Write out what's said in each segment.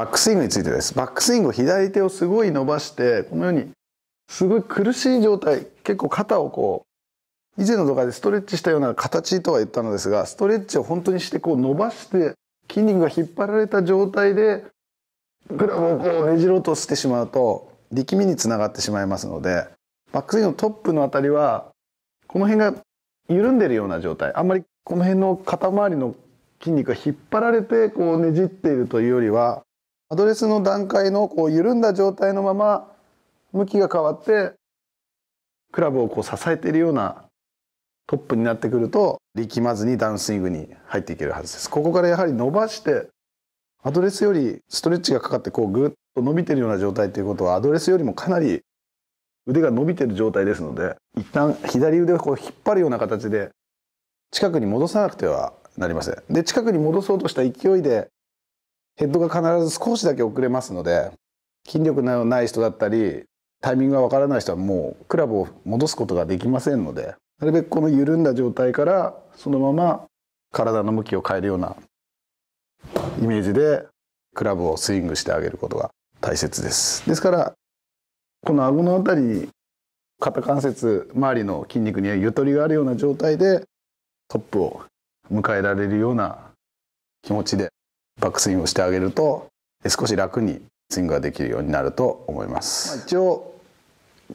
バックスイングについてですバックスイングを左手をすごい伸ばしてこのようにすごい苦しい状態結構肩をこう以前の動画でストレッチしたような形とは言ったのですがストレッチを本当にしてこう伸ばして筋肉が引っ張られた状態でグラブをこうねじろうとしてしまうと力みにつながってしまいますのでバックスイングのトップの辺りはこの辺が緩んでるような状態あんまりこの辺の肩周りの筋肉が引っ張られてこうねじっているというよりはアドレスの段階のこう緩んだ状態のまま向きが変わってクラブをこう支えているようなトップになってくると力まずにダウンスイングに入っていけるはずです。ここからやはり伸ばしてアドレスよりストレッチがかかってこうぐっと伸びているような状態ということはアドレスよりもかなり腕が伸びている状態ですので一旦左腕をこう引っ張るような形で近くに戻さなくてはなりません。で近くに戻そうとした勢いでヘッドが必ず少しだけ遅れますので筋力のない人だったりタイミングがわからない人はもうクラブを戻すことができませんのでなるべくこの緩んだ状態からそのまま体の向きを変えるようなイメージでクラブをスイングしてあげることが大切ですですからこの顎の辺りに肩関節周りの筋肉にゆとりがあるような状態でトップを迎えられるような気持ちでバックスイングをしてあげると少し楽にスイングができるようになると思います。まあ、一応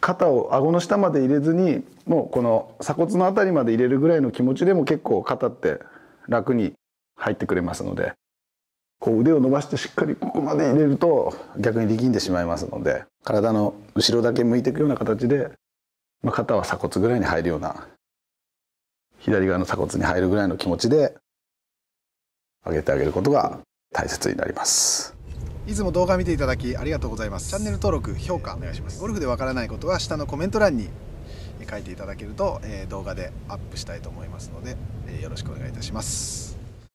肩を顎の下まで入れずにもうこの鎖骨の辺りまで入れるぐらいの気持ちでも結構肩って楽に入ってくれますのでこう腕を伸ばしてしっかりここまで入れると逆に力んでしまいますので体の後ろだけ向いていくような形で、まあ、肩は鎖骨ぐらいに入るような左側の鎖骨に入るぐらいの気持ちで上げてあげることが大切になりますいつも動画見ていただきありがとうございますチャンネル登録評価お願いしますゴルフでわからないことは下のコメント欄に書いていただけると動画でアップしたいと思いますのでよろしくお願いいたします